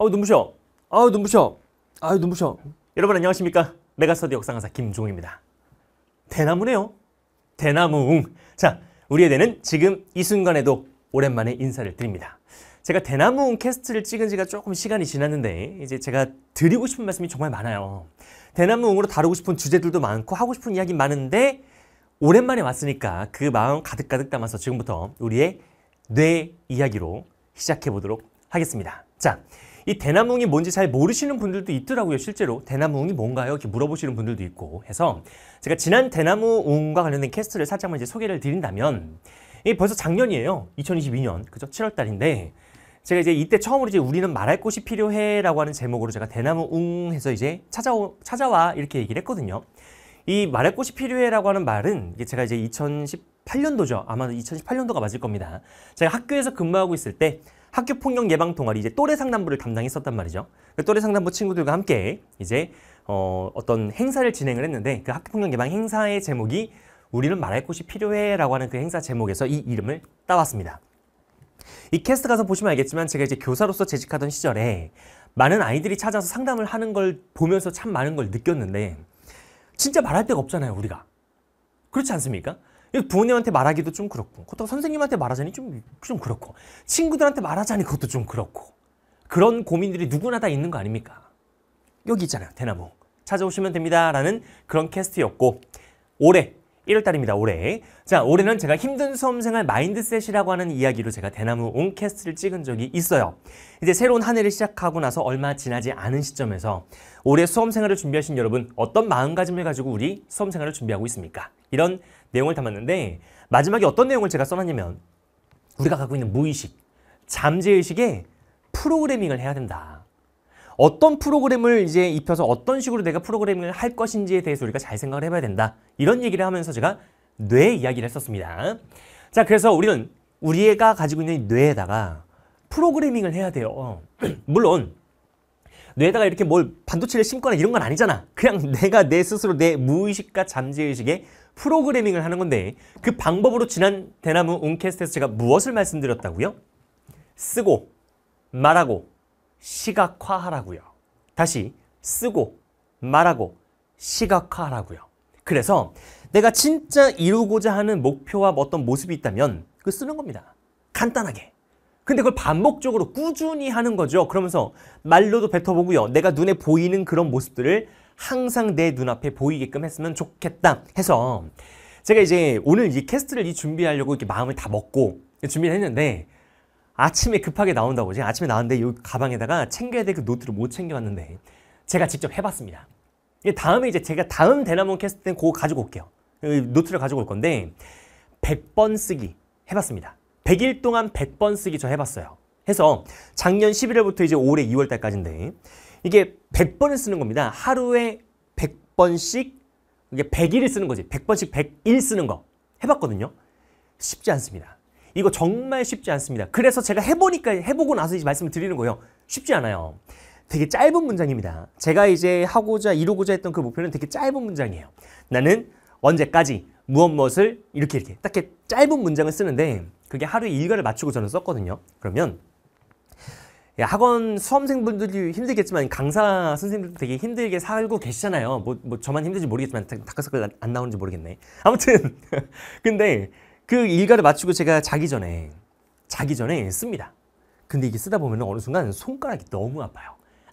아우 눈부셔. 아우 눈부셔. 아우 눈부셔. 여러분 안녕하십니까? 메가스터디 역사 강사 김종입니다. 대나무네요. 대나무. 자, 우리의 대는 지금 이 순간에도 오랜만에 인사를 드립니다. 제가 대나무 캐스트를 찍은 지가 조금 시간이 지났는데 이제 제가 드리고 싶은 말씀이 정말 많아요. 대나무웅으로 다루고 싶은 주제들도 많고 하고 싶은 이야기 많은데 오랜만에 왔으니까 그 마음 가득가득 담아서 지금부터 우리의 뇌 이야기로 시작해 보도록 하겠습니다. 자, 이 대나무응이 뭔지 잘 모르시는 분들도 있더라고요. 실제로 대나무응이 뭔가요? 이렇게 물어보시는 분들도 있고 해서 제가 지난 대나무응과 관련된 캐스트를 살짝만 이제 소개를 드린다면 이 벌써 작년이에요. 2022년 그죠? 7월 달인데 제가 이제 이때 처음으로 이제 우리는 말할 곳이 필요해라고 하는 제목으로 제가 대나무응 해서 이제 찾아오, 찾아와 이렇게 얘기를 했거든요. 이 말할 곳이 필요해라고 하는 말은 제가 이제 2018년도죠. 아마 2018년도가 맞을 겁니다. 제가 학교에서 근무하고 있을 때 학교 폭력 예방 동아리 이제 또래 상담부를 담당했었단 말이죠. 그 또래 상담부 친구들과 함께 이제 어, 어떤 행사를 진행을 했는데 그 학교 폭력 예방 행사의 제목이 우리는 말할 곳이 필요해라고 하는 그 행사 제목에서 이 이름을 따왔습니다. 이 캐스트 가서 보시면 알겠지만 제가 이제 교사로서 재직하던 시절에 많은 아이들이 찾아서 상담을 하는 걸 보면서 참 많은 걸 느꼈는데 진짜 말할 데가 없잖아요, 우리가. 그렇지 않습니까? 부모님한테 말하기도 좀 그렇고 그렇다고 선생님한테 말하자니 좀, 좀 그렇고 친구들한테 말하자니 그것도 좀 그렇고 그런 고민들이 누구나 다 있는 거 아닙니까? 여기 있잖아요. 대나무. 찾아오시면 됩니다. 라는 그런 캐스트였고 올해 1월달입니다. 올해. 자, 올해는 제가 힘든 수험생활 마인드셋이라고 하는 이야기로 제가 대나무 온캐스트를 찍은 적이 있어요. 이제 새로운 한 해를 시작하고 나서 얼마 지나지 않은 시점에서 올해 수험생활을 준비하신 여러분 어떤 마음가짐을 가지고 우리 수험생활을 준비하고 있습니까? 이런 내용을 담았는데 마지막에 어떤 내용을 제가 써놨냐면 우리가 갖고 있는 무의식, 잠재의식에 프로그래밍을 해야 된다. 어떤 프로그램을 이제 입혀서 어떤 식으로 내가 프로그래밍을 할 것인지에 대해서 우리가 잘 생각을 해봐야 된다. 이런 얘기를 하면서 제가 뇌 이야기를 했었습니다. 자, 그래서 우리는 우리가 가지고 있는 뇌에다가 프로그래밍을 해야 돼요. 물론 뇌에다가 이렇게 뭘 반도체를 심거나 이런 건 아니잖아. 그냥 내가 내 스스로 내 무의식과 잠재의식에 프로그래밍을 하는 건데 그 방법으로 지난 대나무 운캐스트에서 제가 무엇을 말씀드렸다고요? 쓰고, 말하고, 시각화하라고요. 다시 쓰고, 말하고, 시각화하라고요. 그래서 내가 진짜 이루고자 하는 목표와 뭐 어떤 모습이 있다면 그 쓰는 겁니다. 간단하게. 근데 그걸 반복적으로 꾸준히 하는 거죠. 그러면서 말로도 뱉어보고요. 내가 눈에 보이는 그런 모습들을 항상 내 눈앞에 보이게끔 했으면 좋겠다 해서 제가 이제 오늘 이 캐스트를 이 준비하려고 이렇게 마음을 다 먹고 준비를 했는데 아침에 급하게 나온다고 제가 아침에 나왔는데 이 가방에다가 챙겨야 될 그 노트를 못 챙겨왔는데 제가 직접 해봤습니다. 다음에 이제 제가 다음 대나무 캐스트 때는 그거 가지고 올게요. 그 노트를 가지고 올 건데 100번 쓰기 해봤습니다. 100일 동안 100번 쓰기 저 해봤어요. 해서 작년 11월부터 이제 올해 2월달까지인데 이게 100번을 쓰는 겁니다. 하루에 100번씩 이게 100일을 쓰는 거지. 100번씩 100일 쓰는 거 해봤거든요. 쉽지 않습니다. 이거 정말 쉽지 않습니다. 그래서 제가 해보니까 해보고 나서 이제 말씀을 드리는 거예요. 쉽지 않아요. 되게 짧은 문장입니다. 제가 이제 하고자 이루고자 했던 그 목표는 되게 짧은 문장이에요. 나는 언제까지 무엇 무엇을 이렇게 이렇게 딱 이렇게 짧은 문장을 쓰는데 그게 하루에 일과를 맞추고 저는 썼거든요. 그러면 예, 학원 수험생분들이 힘들겠지만 강사 선생님들도 되게 힘들게 살고 계시잖아요. 뭐, 뭐 저만 힘들지 모르겠지만 다크서클 안 나오는지 모르겠네. 아무튼 근데 그 일과를 마치고 제가 자기 전에 자기 전에 씁니다. 근데 이게 쓰다 보면 어느 순간 손가락이 너무 아파요.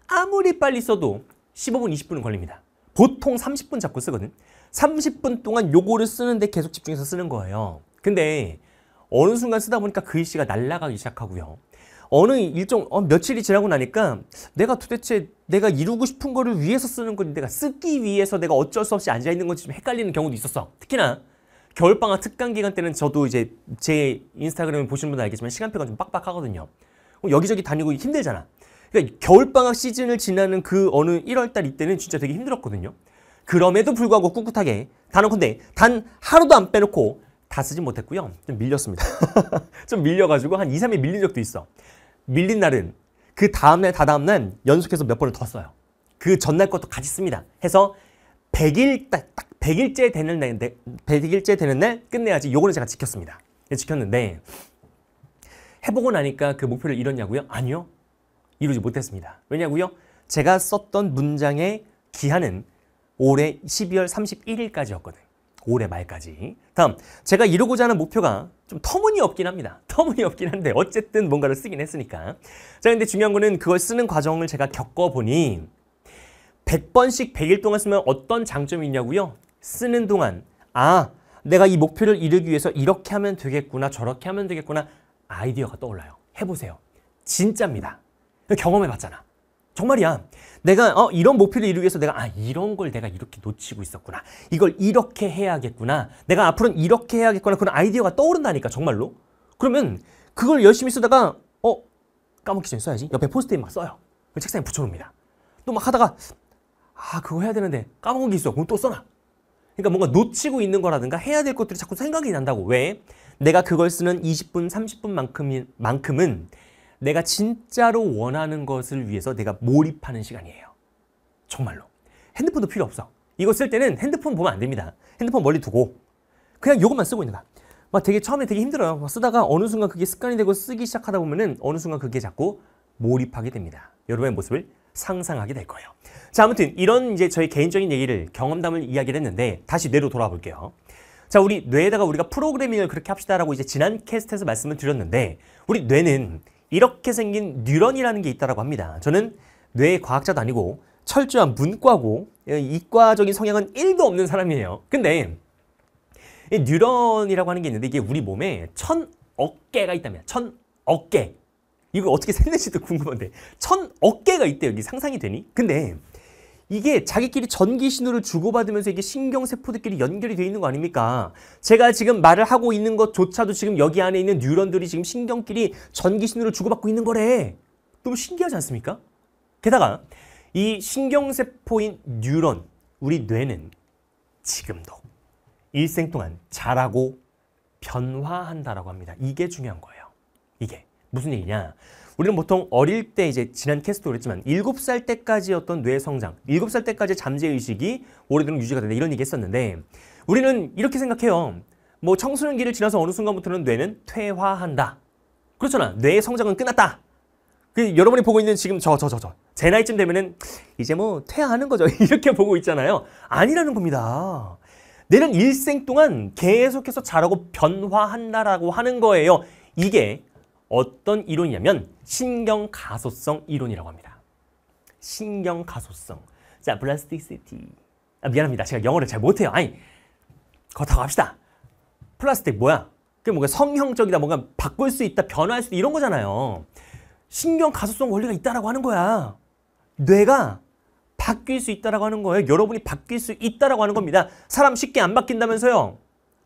아무리 빨리 써도 15분, 20분은 걸립니다. 보통 30분 잡고 쓰거든. 30분 동안 요거를 쓰는데 계속 집중해서 쓰는 거예요. 근데 어느 순간 쓰다 보니까 글씨가 날아가기 시작하고요. 어느 일정 어, 며칠이 지나고 나니까 내가 도대체 내가 이루고 싶은 거를 위해서 쓰는 건지 내가 쓰기 위해서 내가 어쩔 수 없이 앉아 있는 건지 좀 헷갈리는 경우도 있었어. 특히나 겨울방학 특강 기간 때는 저도 이제 제 인스타그램을 보시는 분들 알겠지만 시간표가 좀 빡빡하거든요. 여기저기 다니고 힘들잖아. 그러니까 겨울방학 시즌을 지나는 그 어느 1월달 이때는 진짜 되게 힘들었거든요. 그럼에도 불구하고 꿋꿋하게 단어컨대단 하루도 안 빼놓고 다 쓰진 못했고요. 좀 밀렸습니다. 좀 밀려가지고 한 2, 3일 밀린 적도 있어. 밀린 날은 그 다음날 다다음 날 연속해서 몇 번을 더 써요. 그 전날 것도 같이 씁니다. 해서 100일 딱, 딱 100일째 되는 날 100일째 되는 날 끝내야지 요거는 제가 지켰습니다. 예, 지켰는데 해보고 나니까 그 목표를 이뤘냐고요? 아니요. 이루지 못했습니다. 왜냐고요? 제가 썼던 문장의 기한은 올해 12월 31일까지였거든. 올해 말까지. 다음 제가 이루고자 하는 목표가 좀 터무니없긴 합니다. 터무니없긴 한데 어쨌든 뭔가를 쓰긴 했으니까. 자 근데 중요한 거는 그걸 쓰는 과정을 제가 겪어보니 100번씩 100일 동안 쓰면 어떤 장점이 있냐고요? 쓰는 동안 아 내가 이 목표를 이루기 위해서 이렇게 하면 되겠구나 저렇게 하면 되겠구나 아이디어가 떠올라요. 해보세요. 진짜입니다. 경험해봤잖아. 정말이야. 내가 어, 이런 목표를 이루기 위해서 내가 아 이런 걸 내가 이렇게 놓치고 있었구나. 이걸 이렇게 해야겠구나. 내가 앞으로는 이렇게 해야겠구나. 그런 아이디어가 떠오른다니까 정말로. 그러면 그걸 열심히 쓰다가 어 까먹기 전에 써야지. 옆에 포스트잇 막 써요. 책상에 붙여놓습니다. 또 막 하다가 아 그거 해야 되는데 까먹은 게 있어. 그럼 또 써놔. 그러니까 뭔가 놓치고 있는 거라든가 해야 될 것들이 자꾸 생각이 난다고. 왜? 내가 그걸 쓰는 20분, 30분만큼은 내가 진짜로 원하는 것을 위해서 내가 몰입하는 시간이에요. 정말로. 핸드폰도 필요 없어. 이거 쓸 때는 핸드폰 보면 안 됩니다. 핸드폰 멀리 두고 그냥 이것만 쓰고 있는 거야. 막 되게 처음에 되게 힘들어요. 막 쓰다가 어느 순간 그게 습관이 되고 쓰기 시작하다 보면은 어느 순간 그게 자꾸 몰입하게 됩니다. 여러분의 모습을 상상하게 될 거예요. 자, 아무튼 이런 이제 저희 개인적인 얘기를 경험담을 이야기를 했는데 다시 뇌로 돌아 볼게요. 자, 우리 뇌에다가 우리가 프로그래밍을 그렇게 합시다라고 이제 지난 캐스트에서 말씀을 드렸는데 우리 뇌는 이렇게 생긴 뉴런이라는 게 있다고 합니다. 저는 뇌 과학자도 아니고 철저한 문과고 예, 이과적인 성향은 1도 없는 사람이에요. 근데 이 뉴런이라고 하는 게 있는데 이게 우리 몸에 천억 개가 있다면 천억 개 이걸 어떻게 샜는지도 궁금한데 천억 개가 있대 여기 상상이 되니? 근데 이게 자기끼리 전기 신호를 주고받으면서 이게 신경세포들끼리 연결이 되어 있는 거 아닙니까? 제가 지금 말을 하고 있는 것조차도 지금 여기 안에 있는 뉴런들이 지금 신경끼리 전기 신호를 주고받고 있는 거래. 너무 신기하지 않습니까? 게다가 이 신경세포인 뉴런, 우리 뇌는 지금도 일생 동안 자라고 변화한다라고 합니다. 이게 중요한 거예요. 이게 무슨 얘기냐? 우리는 보통 어릴 때 이제 지난 캐스트도 그랬지만 일곱 살 때까지 어떤 뇌 성장, 일곱 살 때까지 잠재 의식이 오래도록 유지가 된다 이런 얘기 했었는데 우리는 이렇게 생각해요. 뭐 청소년기를 지나서 어느 순간부터는 뇌는 퇴화한다. 그렇잖아. 뇌의 성장은 끝났다. 그 여러분이 보고 있는 지금 저 저 저 저 제 나이쯤 되면은 이제 뭐 퇴화하는 거죠. 이렇게 보고 있잖아요. 아니라는 겁니다. 뇌는 일생 동안 계속해서 자라고 변화한다라고 하는 거예요. 이게 어떤 이론이냐면 신경가소성 이론이라고 합니다. 신경가소성. 자, 플라스틱시티. 아, 미안합니다. 제가 영어를 잘 못해요. 아니, 그렇다고 합시다. 플라스틱 뭐야? 그게 뭔가 성형적이다, 뭔가 바꿀 수 있다, 변화할 수 있다 이런 거잖아요. 신경가소성 원리가 있다라고 하는 거야. 뇌가 바뀔 수 있다라고 하는 거예요. 여러분이 바뀔 수 있다라고 하는 겁니다. 사람 쉽게 안 바뀐다면서요.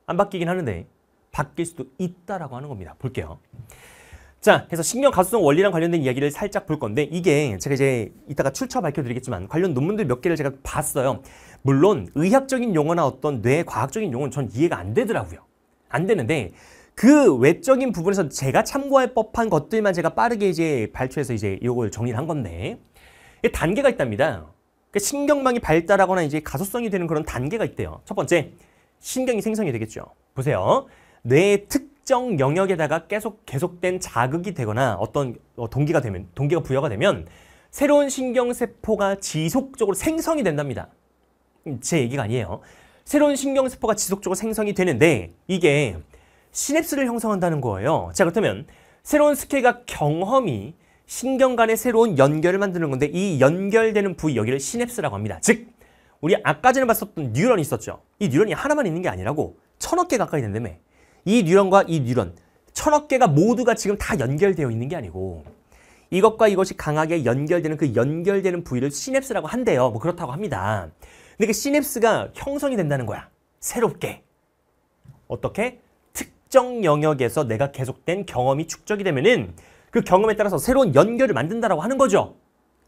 안 바뀌긴 하는데 바뀔 수도 있다라고 하는 겁니다. 볼게요. 자, 그래서 신경 가소성 원리랑 관련된 이야기를 살짝 볼 건데 이게 제가 이제 이따가 출처 밝혀드리겠지만 관련 논문들 몇 개를 제가 봤어요. 물론 의학적인 용어나 어떤 뇌 과학적인 용어는 전 이해가 안 되더라고요. 안 되는데 그 외적인 부분에서 제가 참고할 법한 것들만 제가 빠르게 이제 발췌해서 이제 이걸 정리를 한 건데 단계가 있답니다. 그 신경망이 발달하거나 이제 가소성이 되는 그런 단계가 있대요. 첫 번째, 신경이 생성이 되겠죠. 보세요. 뇌의 특 특정 영역에다가 계속 계속된 자극이 되거나 어떤 어, 동기가 되면 동기가 부여가 되면 새로운 신경세포가 지속적으로 생성이 된답니다. 음, 제 얘기가 아니에요. 새로운 신경세포가 지속적으로 생성이 되는데 이게 시냅스를 형성한다는 거예요. 자 그렇다면 새로운 스케일과 경험이 신경 간의 새로운 연결을 만드는 건데 이 연결되는 부위 여기를 시냅스라고 합니다. 즉 우리 아까 전에 봤었던 뉴런이 있었죠. 이 뉴런이 하나만 있는 게 아니라고 천억 개 가까이 된다며. 이 뉴런과 이 뉴런 천억 개가 모두가 지금 다 연결되어 있는 게 아니고 이것과 이것이 강하게 연결되는 그 연결되는 부위를 시냅스라고 한대요. 뭐 그렇다고 합니다. 근데 그 시냅스가 형성이 된다는 거야. 새롭게. 어떻게? 특정 영역에서 내가 계속된 경험이 축적이 되면은 그 경험에 따라서 새로운 연결을 만든다라고 하는 거죠.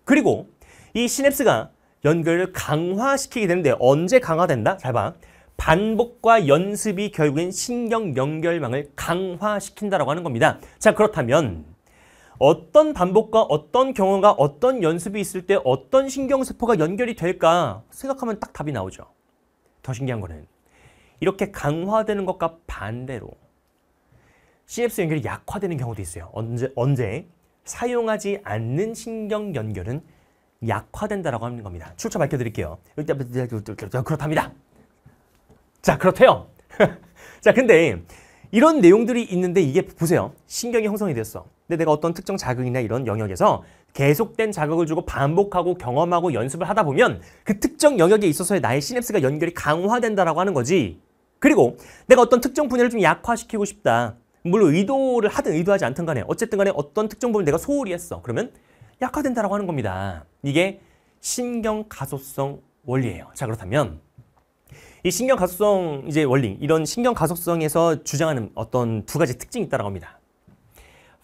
그리고 이 시냅스가 연결을 강화시키게 되는데 언제 강화된다? 잘 봐. 반복과 연습이 결국엔 신경 연결망을 강화시킨다라고 하는 겁니다. 자, 그렇다면 어떤 반복과 어떤 경험과 어떤 연습이 있을 때 어떤 신경세포가 연결이 될까 생각하면 딱 답이 나오죠. 더 신기한 거는 이렇게 강화되는 것과 반대로 시냅스 연결이 약화되는 경우도 있어요. 언제 언제 사용하지 않는 신경 연결은 약화된다라고 하는 겁니다. 출처 밝혀드릴게요. 그렇답니다. 자, 그렇대요. 자, 근데 이런 내용들이 있는데 이게 보세요. 신경이 형성이 됐어. 근데 내가 어떤 특정 자극이나 이런 영역에서 계속된 자극을 주고 반복하고 경험하고 연습을 하다 보면 그 특정 영역에 있어서의 나의 시냅스가 연결이 강화된다라고 하는 거지. 그리고 내가 어떤 특정 분야를 좀 약화시키고 싶다. 물론 의도를 하든 의도하지 않든 간에 어쨌든 간에 어떤 특정 부분을 내가 소홀히 했어. 그러면 약화된다라고 하는 겁니다. 이게 신경 가소성 원리예요. 자 그렇다면 이 신경 가속성 이제 원리 이런 신경 가속성에서 주장하는 어떤 두 가지 특징이 있다고 합니다.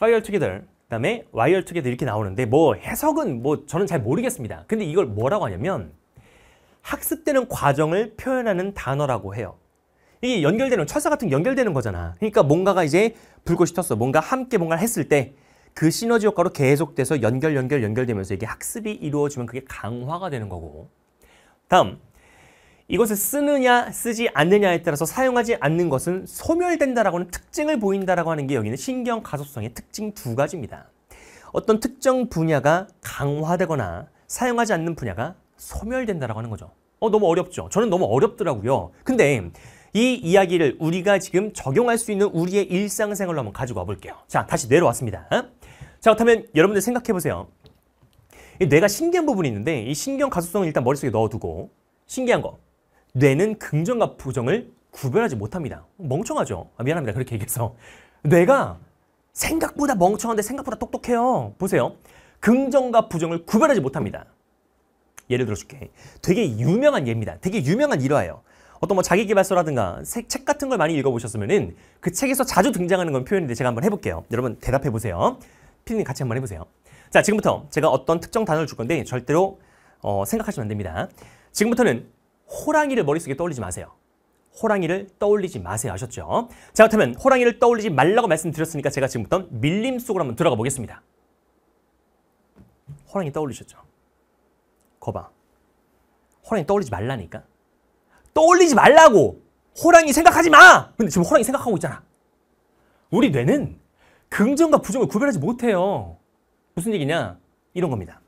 파이어 투게더 그다음에 와이어 투게더 이렇게 나오는데 뭐 해석은 뭐 저는 잘 모르겠습니다. 근데 이걸 뭐라고 하냐면 학습되는 과정을 표현하는 단어라고 해요. 이게 연결되는 철사 같은 연결되는 거잖아. 그러니까 뭔가가 이제 불꽃이 텄어. 뭔가 함께 뭔가를 했을 때 그 시너지 효과로 계속돼서 연결 연결 연결되면서 이게 학습이 이루어지면 그게 강화가 되는 거고. 다음 이것을 쓰느냐 쓰지 않느냐에 따라서 사용하지 않는 것은 소멸된다라고 하는 특징을 보인다라고 하는 게 여기는 신경 가속성의 특징 두 가지입니다. 어떤 특정 분야가 강화되거나 사용하지 않는 분야가 소멸된다라고 하는 거죠. 어 너무 어렵죠. 저는 너무 어렵더라고요. 근데 이 이야기를 우리가 지금 적용할 수 있는 우리의 일상생활로 한번 가지고 와볼게요. 자, 다시 내려왔습니다. 어? 자, 그렇다면 여러분들 생각해보세요. 뇌가 신기한 부분이 있는데 이 신경 가소성을 일단 머릿속에 넣어두고 신기한 거 뇌는 긍정과 부정을 구별하지 못합니다. 멍청하죠? 아, 미안합니다. 그렇게 얘기해서. 뇌가 생각보다 멍청한데 생각보다 똑똑해요. 보세요. 긍정과 부정을 구별하지 못합니다. 예를 들어줄게. 되게 유명한 예입니다. 되게 유명한 일화예요. 어떤 뭐 자기계발서라든가 책 같은 걸 많이 읽어보셨으면은 그 책에서 자주 등장하는 건 표현인데 제가 한번 해볼게요. 여러분 대답해 보세요. 피디님 같이 한번 해보세요. 자 지금부터 제가 어떤 특정 단어를 줄 건데 절대로 어, 생각하시면 안 됩니다. 지금부터는 호랑이를 머릿속에 떠올리지 마세요. 호랑이를 떠올리지 마세요 하셨죠? 자 그렇다면 호랑이를 떠올리지 말라고 말씀드렸으니까 제가 지금부터 밀림 속으로 한번 들어가 보겠습니다. 호랑이 떠올리셨죠? 거봐. 호랑이 떠올리지 말라니까. 떠올리지 말라고! 호랑이 생각하지 마! 근데 지금 호랑이 생각하고 있잖아. 우리 뇌는 긍정과 부정을 구별하지 못해요. 무슨 얘기냐? 이런 겁니다.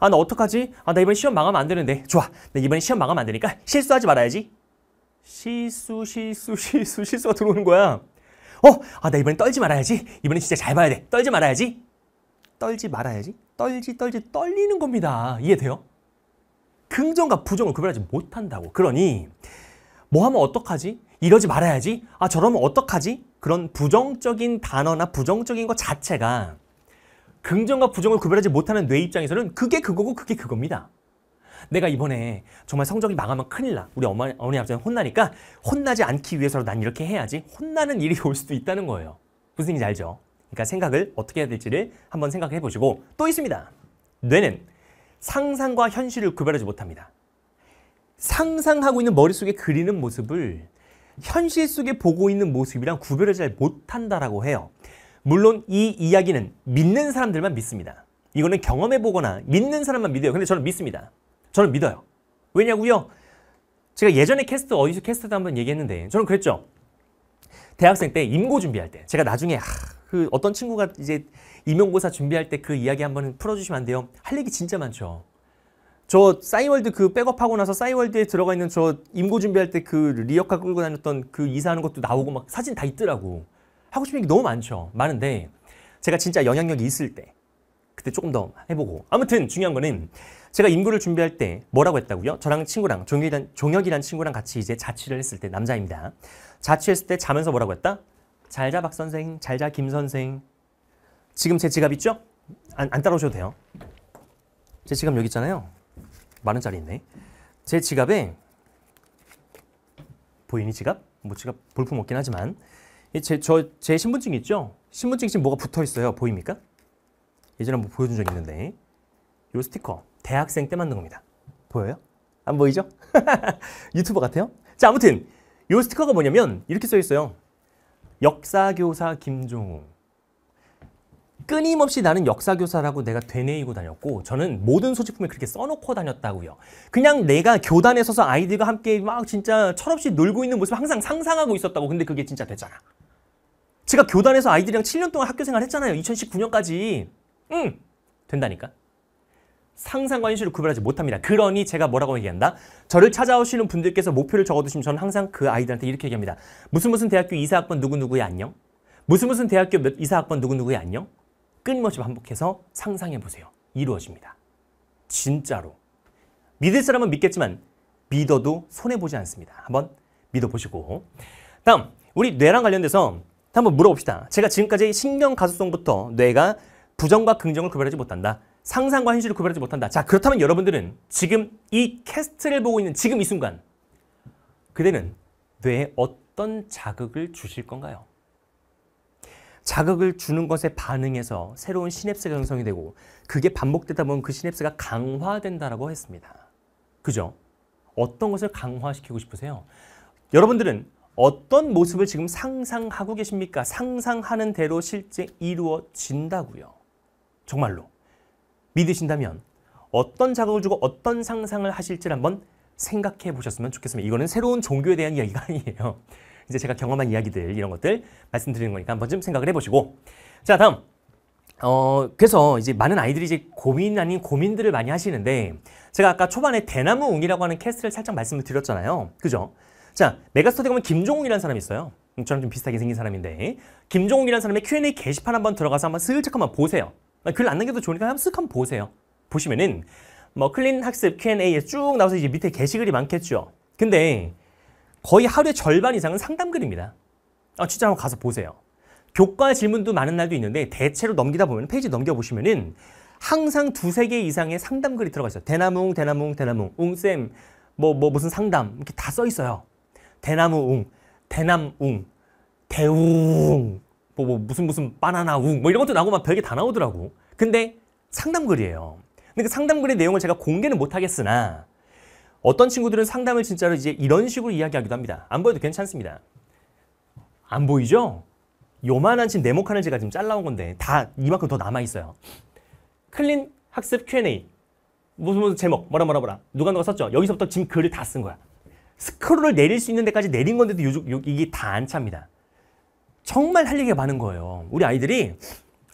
아, 나 어떡하지? 아, 나 이번에 시험 망하면 안 되는데. 좋아. 나 이번에 시험 망하면 안 되니까 실수하지 말아야지. 실수, 실수, 실수, 실수가 들어오는 거야. 어, 아, 나이번에 떨지 말아야지. 이번에 진짜 잘 봐야 돼. 떨지 말아야지. 떨지 말아야지. 떨지, 떨지, 떨리는 겁니다. 이해돼요? 긍정과 부정을 구별하지 못한다고. 그러니, 뭐 하면 어떡하지? 이러지 말아야지. 아, 저러면 어떡하지? 그런 부정적인 단어나 부정적인 것 자체가 긍정과 부정을 구별하지 못하는 뇌 입장에서는 그게 그거고 그게 그겁니다. 내가 이번에 정말 성적이 망하면 큰일 나. 우리 엄마, 어머니 아버지는 혼나니까 혼나지 않기 위해서라도 난 이렇게 해야지. 혼나는 일이 올 수도 있다는 거예요. 무슨 얘기인지 알죠? 그러니까 생각을 어떻게 해야 될지를 한번 생각해 보시고 또 있습니다. 뇌는 상상과 현실을 구별하지 못합니다. 상상하고 있는 머릿속에 그리는 모습을 현실 속에 보고 있는 모습이랑 구별을 잘 못한다라고 해요. 물론 이 이야기는 믿는 사람들만 믿습니다. 이거는 경험해보거나 믿는 사람만 믿어요. 근데 저는 믿습니다. 저는 믿어요. 왜냐고요? 제가 예전에 캐스트 어디서 캐스트도 한번 얘기했는데 저는 그랬죠. 대학생 때 임고 준비할 때 제가 나중에 하, 그 어떤 친구가 이제 임용고사 준비할 때 그 이야기 한번 풀어주시면 안 돼요. 할 얘기 진짜 많죠. 저 싸이월드 그 백업하고 나서 싸이월드에 들어가 있는 저 임고 준비할 때 그 리어카 끌고 다녔던 그 이사하는 것도 나오고 막 사진 다 있더라고. 하고 싶은 얘기 너무 많죠. 많은데 제가 진짜 영향력이 있을 때 그때 조금 더 해보고 아무튼 중요한 거는 제가 임구를 준비할 때 뭐라고 했다고요? 저랑 친구랑 종혁이란, 종혁이란 친구랑 같이 이제 자취를 했을 때 남자입니다. 자취했을 때 자면서 뭐라고 했다? 잘 자 박 선생, 잘 자 김 선생. 지금 제 지갑 있죠? 안, 안 따라오셔도 돼요. 제 지갑 여기 있잖아요. 많은 자리 있네. 제 지갑에 보이니 지갑? 뭐 지갑 볼품 없긴 하지만 제, 저, 제 신분증 있죠? 신분증 지금 뭐가 붙어 있어요. 보입니까? 예전에 한번 보여준 적 있는데 이 스티커 대학생 때 만든 겁니다. 보여요? 안 보이죠? 유튜버 같아요? 자 아무튼 이 스티커가 뭐냐면 이렇게 써 있어요. 역사교사 김종웅 끊임없이 나는 역사교사라고 내가 되뇌이고 다녔고 저는 모든 소지품에 그렇게 써놓고 다녔다고요. 그냥 내가 교단에 서서 아이들과 함께 막 진짜 철없이 놀고 있는 모습 항상 상상하고 있었다고 근데 그게 진짜 됐잖아. 제가 교단에서 아이들이랑 7년 동안 학교 생활 했잖아요. 2019년까지. 응! 된다니까. 상상과 현실을 구별하지 못합니다. 그러니 제가 뭐라고 얘기한다? 저를 찾아오시는 분들께서 목표를 적어두시면 저는 항상 그 아이들한테 이렇게 얘기합니다. 무슨 무슨 대학교 이사학번 누구누구의 안녕? 무슨 무슨 대학교 몇 이사학번 누구누구의 안녕? 끊임없이 반복해서 상상해보세요. 이루어집니다. 진짜로. 믿을 사람은 믿겠지만 믿어도 손해보지 않습니다. 한번 믿어보시고. 다음, 우리 뇌랑 관련돼서 한번 물어봅시다. 제가 지금까지 신경 가소성부터 뇌가 부정과 긍정을 구별하지 못한다. 상상과 현실을 구별하지 못한다. 자, 그렇다면 여러분들은 지금 이 캐스트를 보고 있는 지금 이 순간 그대는 뇌에 어떤 자극을 주실 건가요? 자극을 주는 것에 반응해서 새로운 시냅스가 형성이 되고 그게 반복되다 보면 그 시냅스가 강화된다라고 했습니다. 그죠? 어떤 것을 강화시키고 싶으세요? 여러분들은 어떤 모습을 지금 상상하고 계십니까? 상상하는 대로 실제 이루어진다고요. 정말로 믿으신다면 어떤 자극을 주고 어떤 상상을 하실지 한번 생각해 보셨으면 좋겠습니다. 이거는 새로운 종교에 대한 이야기가 아니에요. 이제 제가 경험한 이야기들 이런 것들 말씀드리는 거니까 한번쯤 생각을 해보시고 자 다음 어 그래서 이제 많은 아이들이 이제 고민 아닌 고민들을 많이 하시는데 제가 아까 초반에 대나무 웅이라고 하는 캐스트를 살짝 말씀을 드렸잖아요. 그죠? 자, 메가스터디 가면 김종욱이라는 사람이 있어요. 저랑 좀 비슷하게 생긴 사람인데 김종욱이라는 사람의 Q&A 게시판 한번 들어가서 한번 슬쩍 한번 보세요. 아, 글안 남겨도 좋으니까 한번 쓱 한번 보세요. 보시면은 뭐 클린 학습 Q&A에 쭉 나와서 이제 밑에 게시글이 많겠죠. 근데 거의 하루의 절반 이상은 상담글입니다. 아, 진짜 한번 가서 보세요. 교과 질문도 많은 날도 있는데 대체로 넘기다 보면 페이지 넘겨보시면은 항상 두세 개 이상의 상담글이 들어가 있어요. 대나무, 대나무, 대나무, 웅쌤, 뭐, 뭐 무슨 상담 이렇게 다 써 있어요. 대나무웅, 대남웅, 대웅, 뭐, 뭐 무슨 무슨 바나나웅 뭐 이런 것도 나오고 막 별게 다 나오더라고. 근데 상담글이에요. 근데 그 상담글의 내용을 제가 공개는 못하겠으나 어떤 친구들은 상담을 진짜로 이제 이런 식으로 이야기하기도 합니다. 안 보여도 괜찮습니다. 안 보이죠? 요만한 지금 네모칸을 제가 지금 잘라온 건데 다 이만큼 더 남아있어요. 클린 학습 Q&A 무슨 무슨 제목 뭐라 뭐라 뭐라 누가 누가 썼죠? 여기서부터 지금 글을 다 쓴 거야. 스크롤을 내릴 수 있는 데까지 내린 건데도 요, 요, 이게 다 안 찹니다. 정말 할 얘기가 많은 거예요. 우리 아이들이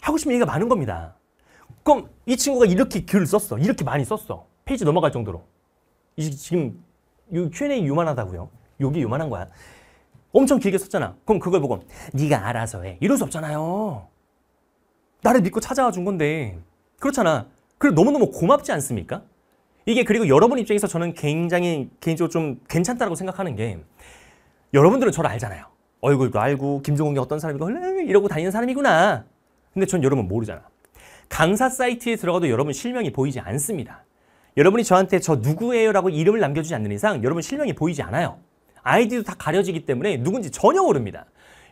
하고 싶은 얘기가 많은 겁니다. 그럼 이 친구가 이렇게 글을 썼어. 이렇게 많이 썼어. 페이지 넘어갈 정도로. 이, 지금 요 Q&A 요만하다고요. 요게 요만한 거야. 엄청 길게 썼잖아. 그럼 그걸 보고 네가 알아서 해. 이럴 수 없잖아요. 나를 믿고 찾아와 준 건데. 그렇잖아. 그래 너무너무 고맙지 않습니까? 이게 그리고 여러분 입장에서 저는 굉장히 개인적으로 좀괜찮다고 생각하는 게 여러분들은 저를 알잖아요. 얼굴도 알고 김종국이 어떤 사람이고 이러고 다니는 사람이구나. 근데 전 여러분 모르잖아. 강사 사이트에 들어가도 여러분 실명이 보이지 않습니다. 여러분이 저한테 저 누구예요 라고 이름을 남겨주지 않는 이상 여러분 실명이 보이지 않아요. 아이디도 다 가려지기 때문에 누군지 전혀 모릅니다.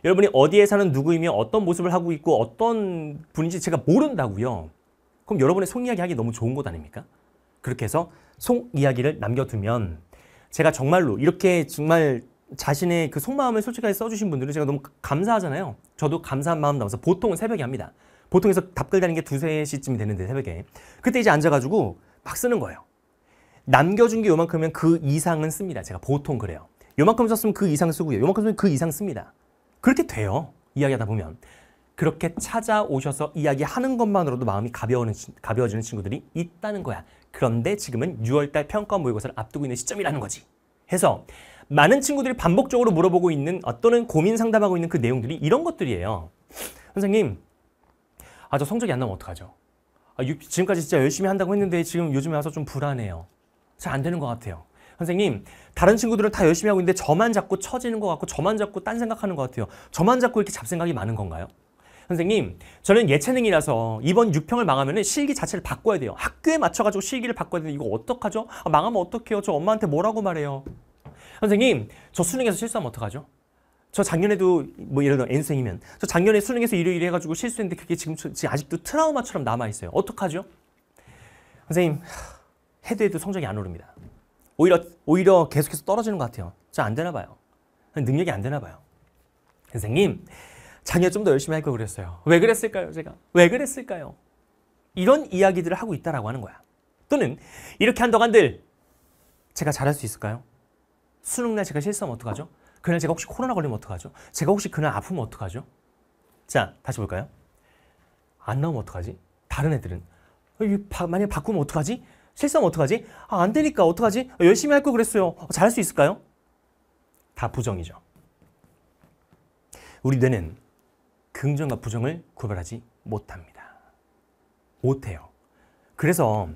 여러분이 어디에 사는 누구이며 어떤 모습을 하고 있고 어떤 분인지 제가 모른다고요. 그럼 여러분의 속 이야기 하기 너무 좋은 것 아닙니까? 그렇게 해서 속 이야기를 남겨두면 제가 정말로 이렇게 정말 자신의 그 속마음을 솔직하게 써주신 분들은 제가 너무 감사하잖아요. 저도 감사한 마음 나면서 보통은 새벽에 합니다. 보통에서 답글 다는 게 두세 시쯤 되는데 새벽에. 그때 이제 앉아가지고 막 쓰는 거예요. 남겨준 게 요만큼이면 그 이상은 씁니다. 제가 보통 그래요. 요만큼 썼으면 그 이상 쓰고요. 요만큼 쓰면 그 이상 씁니다. 그렇게 돼요. 이야기하다 보면. 그렇게 찾아오셔서 이야기하는 것만으로도 마음이 가벼워지는 친구들이 있다는 거야. 그런데 지금은 6월달 평가 모의고사를 앞두고 있는 시점이라는 거지. 해서 많은 친구들이 반복적으로 물어보고 있는 또는 고민 상담하고 있는 그 내용들이 이런 것들이에요. 선생님, 아 저 성적이 안 나오면 어떡하죠? 아, 유, 지금까지 진짜 열심히 한다고 했는데 지금 요즘에 와서 좀 불안해요. 잘 안 되는 것 같아요. 선생님, 다른 친구들은 다 열심히 하고 있는데 저만 자꾸 처지는 것 같고 저만 자꾸 딴 생각하는 것 같아요. 저만 자꾸 이렇게 잡생각이 많은 건가요? 선생님 저는 예체능이라서 이번 6평을 망하면 실기 자체를 바꿔야 돼요. 학교에 맞춰가지고 실기를 바꿔야 되는데 이거 어떡하죠? 아, 망하면 어떡해요? 저 엄마한테 뭐라고 말해요? 선생님 저 수능에서 실수하면 어떡하죠? 저 작년에도 뭐 예를 들어 N생이면 저 작년에 수능에서 일요일 해가지고 실수했는데 그게 지금 아직도 트라우마처럼 남아있어요. 어떡하죠? 선생님 해도 해도 성적이 안 오릅니다. 오히려 오히려 계속해서 떨어지는 것 같아요. 저 안 되나 봐요. 능력이 안 되나 봐요. 선생님 자기가 좀 더 열심히 할 걸 그랬어요. 왜 그랬을까요, 제가? 왜 그랬을까요? 이런 이야기들을 하고 있다라고 하는 거야. 또는 이렇게 한다고 한들 제가 잘할 수 있을까요? 수능날 제가 실수하면 어떡하죠? 그날 제가 혹시 코로나 걸리면 어떡하죠? 제가 혹시 그날 아프면 어떡하죠? 자, 다시 볼까요? 안 나오면 어떡하지? 다른 애들은 어, 만약에 바꾸면 어떡하지? 실수하면 어떡하지? 아, 안 되니까 어떡하지? 열심히 할 걸 그랬어요. 어, 잘할 수 있을까요? 다 부정이죠. 우리 뇌는 긍정과 부정을 구별하지 못합니다. 못해요. 그래서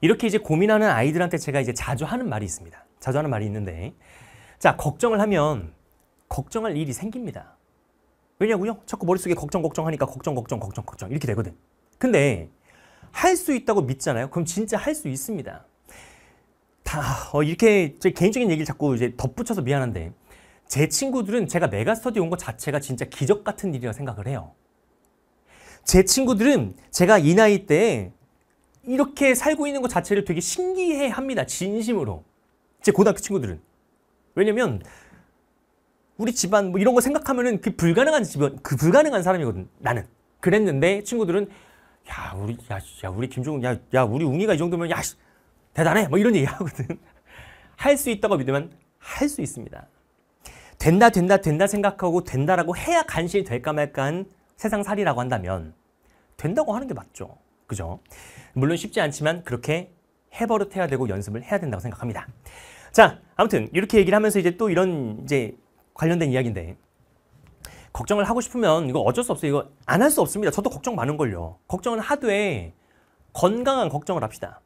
이렇게 이제 고민하는 아이들한테 제가 이제 자주 하는 말이 있습니다. 자주 하는 말이 있는데 자 걱정을 하면 걱정할 일이 생깁니다. 왜냐고요? 자꾸 머릿속에 걱정 걱정하니까 걱정 걱정 걱정 걱정 이렇게 되거든. 근데 할 수 있다고 믿잖아요. 그럼 진짜 할 수 있습니다. 다 어, 이렇게 제 개인적인 얘기를 자꾸 이제 덧붙여서 미안한데 제 친구들은 제가 메가스터디 온 것 자체가 진짜 기적 같은 일이라 생각을 해요. 제 친구들은 제가 이 나이 때 이렇게 살고 있는 것 자체를 되게 신기해 합니다. 진심으로. 제 고등학교 친구들은. 왜냐면 우리 집안 뭐 이런 거 생각하면은 그 불가능한 집안 그 불가능한 사람이거든. 나는. 그랬는데 친구들은 야, 우리 야, 야 우리 김종국 야, 야 우리 웅이가 이 정도면 야 대단해. 뭐 이런 얘기 하거든. 할 수 있다고 믿으면 할 수 있습니다. 된다 된다 된다 생각하고 된다라고 해야 간신히 될까 말까한 세상살이라고 한다면 된다고 하는 게 맞죠. 그죠? 물론 쉽지 않지만 그렇게 해버릇해야 되고 연습을 해야 된다고 생각합니다. 자, 아무튼 이렇게 얘기를 하면서 이제 또 이런 이제 관련된 이야기인데 걱정을 하고 싶으면 이거 어쩔 수 없어요. 이거 안 할 수 없습니다. 저도 걱정 많은걸요. 걱정은 하되 건강한 걱정을 합시다.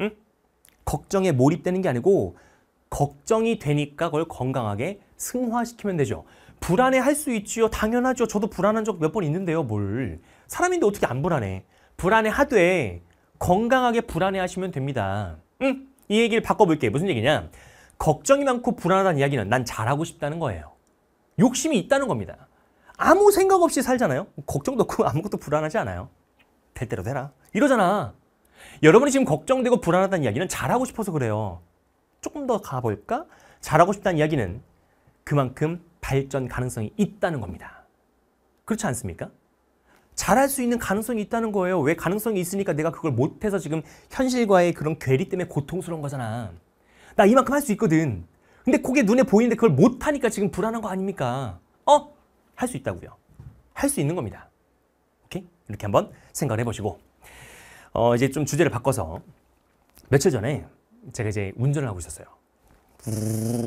응? 걱정에 몰입되는 게 아니고 걱정이 되니까 그걸 건강하게 승화시키면 되죠. 불안해 할 수 있지요. 당연하죠. 저도 불안한 적 몇 번 있는데요. 뭘. 사람인데 어떻게 안 불안해. 불안해 하되 건강하게 불안해 하시면 됩니다. 응. 이 얘기를 바꿔볼게. 요 무슨 얘기냐. 걱정이 많고 불안하다는 이야기는 난 잘하고 싶다는 거예요. 욕심이 있다는 겁니다. 아무 생각 없이 살잖아요. 걱정도 없고 아무것도 불안하지 않아요. 될 대로 되라. 이러잖아. 여러분이 지금 걱정되고 불안하다는 이야기는 잘하고 싶어서 그래요. 조금 더 가볼까? 잘하고 싶다는 이야기는 그만큼 발전 가능성이 있다는 겁니다. 그렇지 않습니까? 잘할 수 있는 가능성이 있다는 거예요. 왜 가능성이 있으니까 내가 그걸 못해서 지금 현실과의 그런 괴리 때문에 고통스러운 거잖아. 나 이만큼 할 수 있거든. 근데 그게 눈에 보이는데 그걸 못하니까 지금 불안한 거 아닙니까? 어? 할 수 있다고요. 할 수 있는 겁니다. 오케이? 이렇게 한번 생각을 해보시고 어, 이제 좀 주제를 바꿔서 며칠 전에 제가 이제 운전을 하고 있었어요.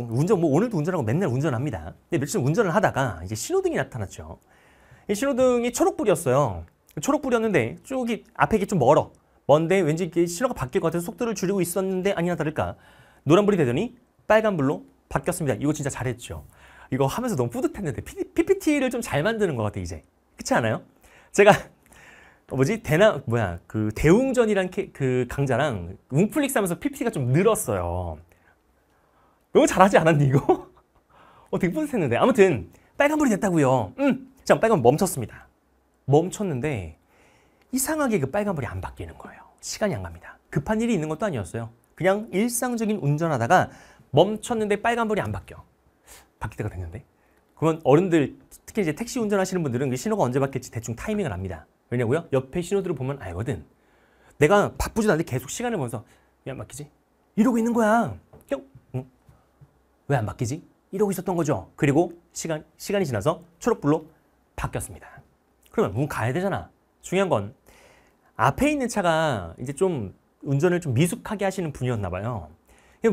운전 뭐 오늘도 운전하고 맨날 운전합니다. 근데 며칠 운전을 하다가 이제 신호등이 나타났죠. 이 신호등이 초록불이었어요. 초록불이었는데 쪽이 앞에 게좀 멀어. 먼데 왠지 신호가 바뀔 것 같아서 속도를 줄이고 있었는데 아니나 다를까 노란불이 되더니 빨간불로 바뀌었습니다. 이거 진짜 잘했죠. 이거 하면서 너무 뿌듯했는데 PPT를 좀 잘 만드는 것 같아 이제. 그렇지 않아요? 제가 어, 뭐지 대나 뭐야 그 대웅전이란 그 강자랑 웅플릭스 하면서 PPT가 좀 늘었어요. 너무 잘하지 않았니 이거? 어 되게 뿌듯했는데 아무튼 빨간불이 됐다고요 음, 자 빨간불 멈췄습니다 멈췄는데 이상하게 그 빨간불이 안 바뀌는 거예요 시간이 안 갑니다 급한 일이 있는 것도 아니었어요 그냥 일상적인 운전하다가 멈췄는데 빨간불이 안 바뀌어 바뀔 때가 됐는데 그러면 어른들 특히 이제 택시 운전하시는 분들은 그 신호가 언제 바뀔지 대충 타이밍을 압니다 왜냐고요? 옆에 신호들을 보면 알거든 내가 바쁘지도 않은데 계속 시간을 보면서 왜안 바뀌지? 이러고 있는 거야 왜안 바뀌지? 이러고 있었던 거죠. 그리고 시간, 시간이 지나서 초록불로 바뀌었습니다. 그러면 문 가야 되잖아. 중요한 건 앞에 있는 차가 이제 좀 운전을 좀 미숙하게 하시는 분이었나 봐요.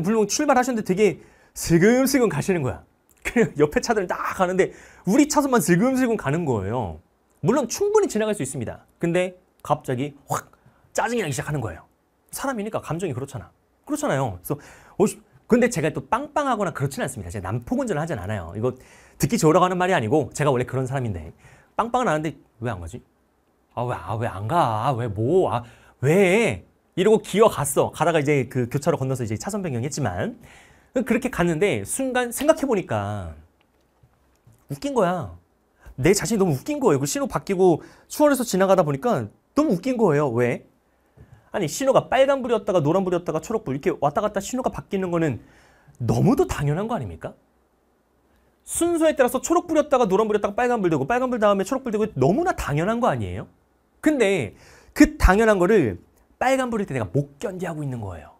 물론 출발하셨는데 되게 슬금슬금 가시는 거야. 그냥 옆에 차들 다 가는데 우리 차선만 슬금슬금 가는 거예요. 물론 충분히 지나갈 수 있습니다. 근데 갑자기 확 짜증이 나기 시작하는 거예요. 사람이니까 감정이 그렇잖아. 그렇잖아요. 그래서 어이, 근데 제가 또 빵빵하거나 그렇진 않습니다. 제가 난폭운전을 하진 않아요. 이거 듣기 좋으라고 하는 말이 아니고 제가 원래 그런 사람인데 빵빵은 하는데 왜 안 가지? 아왜아 왜 안 가? 아, 왜 뭐? 아 왜? 이러고 기어갔어. 가다가 이제 그 교차로 건너서 이제 차선 변경했지만 그렇게 갔는데 순간 생각해 보니까 웃긴 거야. 내 자신이 너무 웃긴 거예요. 그 신호 바뀌고 수원에서 지나가다 보니까 너무 웃긴 거예요. 왜? 아니 신호가 빨간불이었다가 노란불이었다가 초록불 이렇게 왔다 갔다 신호가 바뀌는 거는 너무도 당연한 거 아닙니까? 순서에 따라서 초록불이었다가 노란불이었다가 빨간불 되고 빨간불 다음에 초록불 되고 너무나 당연한 거 아니에요? 근데 그 당연한 거를 빨간불일 때 내가 못 견디하고 있는 거예요.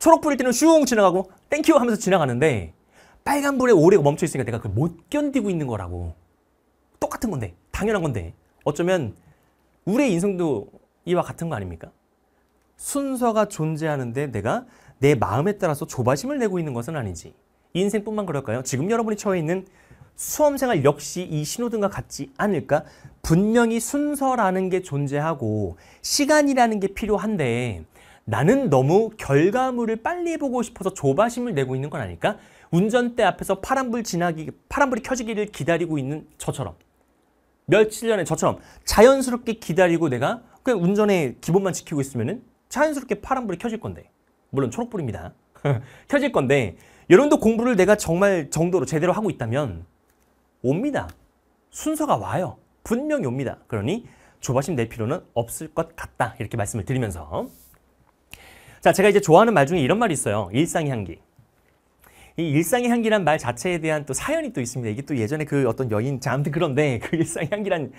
초록불일 때는 슝 지나가고 땡큐 하면서 지나가는데 빨간불에 오래 멈춰 있으니까 내가 그걸 못 견디고 있는 거라고. 똑같은 건데 당연한 건데 어쩌면 우리의 인성도 이와 같은 거 아닙니까? 순서가 존재하는데 내가 내 마음에 따라서 조바심을 내고 있는 것은 아니지. 인생뿐만 그럴까요? 지금 여러분이 처해 있는 수험생활 역시 이 신호등과 같지 않을까? 분명히 순서라는 게 존재하고 시간이라는 게 필요한데 나는 너무 결과물을 빨리 보고 싶어서 조바심을 내고 있는 건 아닐까? 운전대 앞에서 파란불 지나기, 파란불이 켜지기를 기다리고 있는 저처럼 며칠 전에 저처럼 자연스럽게 기다리고 내가 그냥 운전의 기본만 지키고 있으면은 자연스럽게 파란불이 켜질 건데 물론 초록불입니다. 켜질 건데 여러분도 공부를 내가 정말 정도로 제대로 하고 있다면 옵니다. 순서가 와요. 분명히 옵니다. 그러니 조바심 낼 필요는 없을 것 같다. 이렇게 말씀을 드리면서 자 제가 이제 좋아하는 말 중에 이런 말이 있어요. 일상의 향기. 이 일상의 향기란 말 자체에 대한 또 사연이 또 있습니다. 이게 또 예전에 그 어떤 여인, 자, 아무튼 그런데 그 일상의 향기란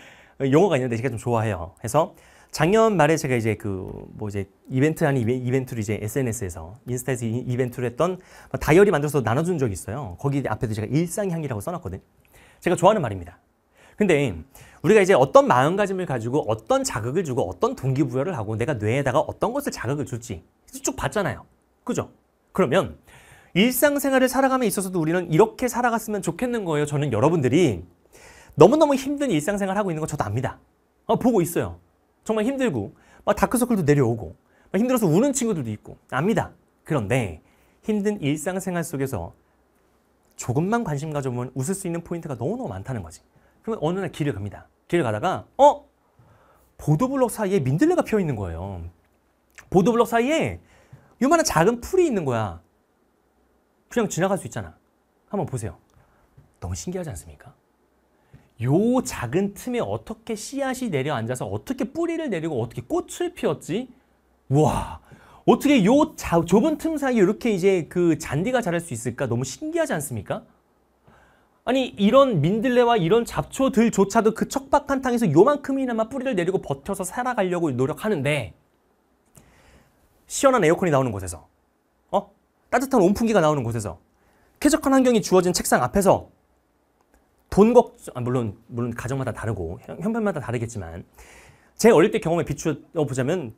용어가 있는데 제가 좀 좋아해요. 그래서 작년 말에 제가 이제 그 뭐 이제 이벤트 아닌 이벤, 트를 이제 SNS에서 인스타에서 이, 벤트를 했던 뭐 다이어리 만들어서 나눠준 적이 있어요. 거기 앞에도 제가 일상향이라고 써놨거든. 제가 좋아하는 말입니다. 근데 우리가 이제 어떤 마음가짐을 가지고 어떤 자극을 주고 어떤 동기부여를 하고 내가 뇌에다가 어떤 것을 자극을 줄지 쭉 봤잖아요. 그죠? 그러면 일상생활을 살아감에 있어서도 우리는 이렇게 살아갔으면 좋겠는 거예요. 저는 여러분들이 너무너무 힘든 일상생활 하고 있는 거 저도 압니다. 아, 보고 있어요. 정말 힘들고 막 다크서클도 내려오고 막 힘들어서 우는 친구들도 있고 압니다. 그런데 힘든 일상생활 속에서 조금만 관심 가져보면 웃을 수 있는 포인트가 너무너무 많다는 거지. 그러면 어느 날 길을 갑니다. 길을 가다가 어? 보도블록 사이에 민들레가 피어 있는 거예요. 보도블록 사이에 요만한 작은 풀이 있는 거야. 그냥 지나갈 수 있잖아. 한번 보세요. 너무 신기하지 않습니까? 요 작은 틈에 어떻게 씨앗이 내려앉아서 어떻게 뿌리를 내리고 어떻게 꽃을 피웠지? 우와 어떻게 요 자, 좁은 틈 사이에 이렇게 이제 그 잔디가 자랄 수 있을까? 너무 신기하지 않습니까? 아니 이런 민들레와 이런 잡초들조차도 그 척박한 땅에서 요만큼이나마 뿌리를 내리고 버텨서 살아가려고 노력하는데 시원한 에어컨이 나오는 곳에서 어? 따뜻한 온풍기가 나오는 곳에서 쾌적한 환경이 주어진 책상 앞에서 본 것, 아, 물론, 물론 가정마다 다르고 형편마다 다르겠지만 제 어릴 때 경험에 비추어 보자면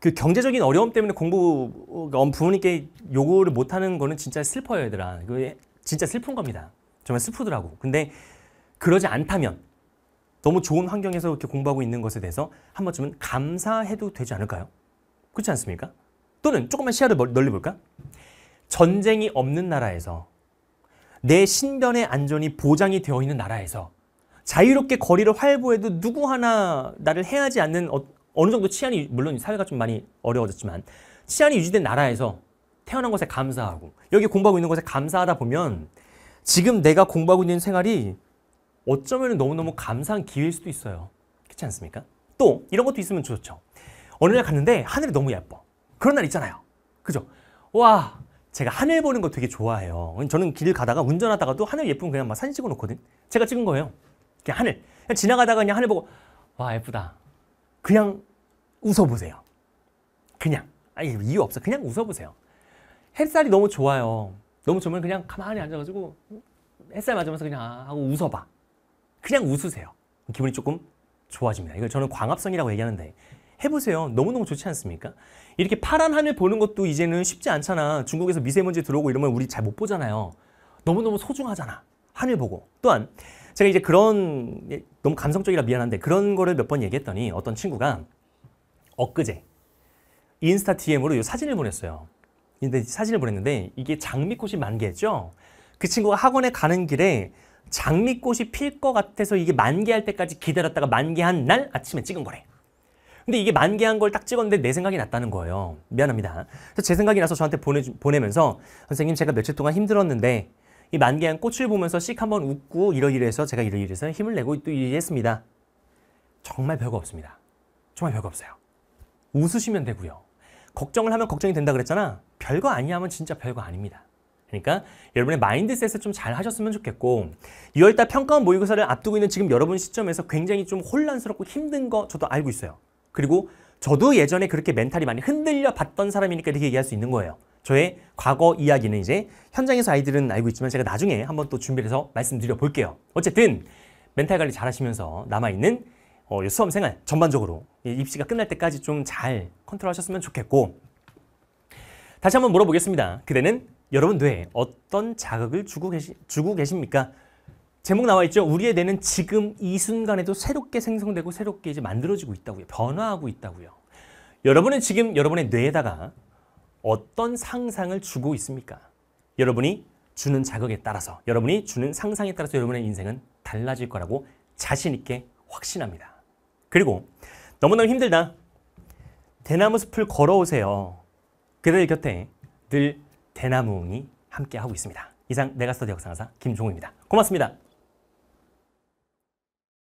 그 경제적인 어려움 때문에 공부 어, 부모님께 요구를 못하는 거는 진짜 슬퍼요 얘들아. 그 진짜 슬픈 겁니다. 정말 슬프더라고. 근데 그러지 않다면 너무 좋은 환경에서 이렇게 공부하고 있는 것에 대해서 한 번쯤은 감사해도 되지 않을까요? 그렇지 않습니까? 또는 조금만 시야를 널리 볼까? 전쟁이 없는 나라에서 내 신변의 안전이 보장이 되어 있는 나라에서 자유롭게 거리를 활보해도 누구 하나 나를 해하지 않는 어, 어느 정도 치안이 물론 사회가 좀 많이 어려워졌지만 치안이 유지된 나라에서 태어난 것에 감사하고 여기 공부하고 있는 것에 감사하다 보면 지금 내가 공부하고 있는 생활이 어쩌면 너무너무 감사한 기회일 수도 있어요. 그렇지 않습니까? 또 이런 것도 있으면 좋죠. 어느 날 갔는데 하늘이 너무 예뻐. 그런 날 있잖아요. 그죠? 와 제가 하늘 보는 거 되게 좋아해요. 저는 길 가다가 운전하다가도 하늘 예쁘 그냥 막 사진 찍어 놓거든. 제가 찍은 거예요. 그냥 하늘. 그냥 지나가다가 그냥 하늘 보고 와 예쁘다. 그냥 웃어보세요. 그냥 아니 이유 없어. 그냥 웃어보세요. 햇살이 너무 좋아요. 너무 좋으면 그냥 가만히 앉아가지고 햇살 맞으면서 그냥 하고 웃어봐. 그냥 웃으세요. 기분이 조금 좋아집니다. 이걸 저는 광합성이라고 얘기하는데 해보세요. 너무너무 좋지 않습니까? 이렇게 파란 하늘 보는 것도 이제는 쉽지 않잖아. 중국에서 미세먼지 들어오고 이러면 우리 잘 못 보잖아요. 너무너무 소중하잖아. 하늘 보고. 또한 제가 이제 그런 예, 너무 감성적이라 미안한데 그런 거를 몇 번 얘기했더니 어떤 친구가 엊그제 인스타 DM으로 이 사진을 보냈어요. 근데 사진을 보냈는데 이게 장미꽃이 만개했죠. 그 친구가 학원에 가는 길에 장미꽃이 필 것 같아서 이게 만개할 때까지 기다렸다가 만개한 날 아침에 찍은 거래. 근데 이게 만개한 걸 딱 찍었는데 내 생각이 났다는 거예요. 미안합니다. 그래서 제 생각이 나서 저한테 보내, 보내면서 선생님 제가 며칠 동안 힘들었는데 이 만개한 꽃을 보면서 씩 한번 웃고 이러이러해서 제가 이러이러해서 힘을 내고 또 이랬습니다. 정말 별거 없습니다. 정말 별거 없어요. 웃으시면 되고요. 걱정을 하면 걱정이 된다 그랬잖아. 별거 아니야 하면 진짜 별거 아닙니다. 그러니까 여러분의 마인드셋을 좀 잘 하셨으면 좋겠고 2월달 평가원 모의고사를 앞두고 있는 지금 여러분 시점에서 굉장히 좀 혼란스럽고 힘든 거 저도 알고 있어요. 그리고 저도 예전에 그렇게 멘탈이 많이 흔들려 봤던 사람이니까 이렇게 얘기할 수 있는 거예요. 저의 과거 이야기는 이제 현장에서 아이들은 알고 있지만 제가 나중에 한번 또 준비를 해서 말씀드려 볼게요. 어쨌든 멘탈 관리 잘 하시면서 남아있는 어, 수험 생활 전반적으로 입시가 끝날 때까지 좀 잘 컨트롤 하셨으면 좋겠고 다시 한번 물어보겠습니다. 그대는 여러분 뇌에 어떤 자극을 주고, 계시, 주고 계십니까? 제목 나와 있죠. 우리의 뇌는 지금 이 순간에도 새롭게 생성되고 새롭게 이제 만들어지고 있다고요. 변화하고 있다고요. 여러분은 지금 여러분의 뇌에다가 어떤 상상을 주고 있습니까? 여러분이 주는 자극에 따라서 여러분이 주는 상상에 따라서 여러분의 인생은 달라질 거라고 자신 있게 확신합니다. 그리고 너무너무 힘들다. 대나무 숲을 걸어오세요. 그들 곁에 늘 대나무웅이 함께하고 있습니다. 이상 내가 스터디 역사강사 김종우입니다. 고맙습니다.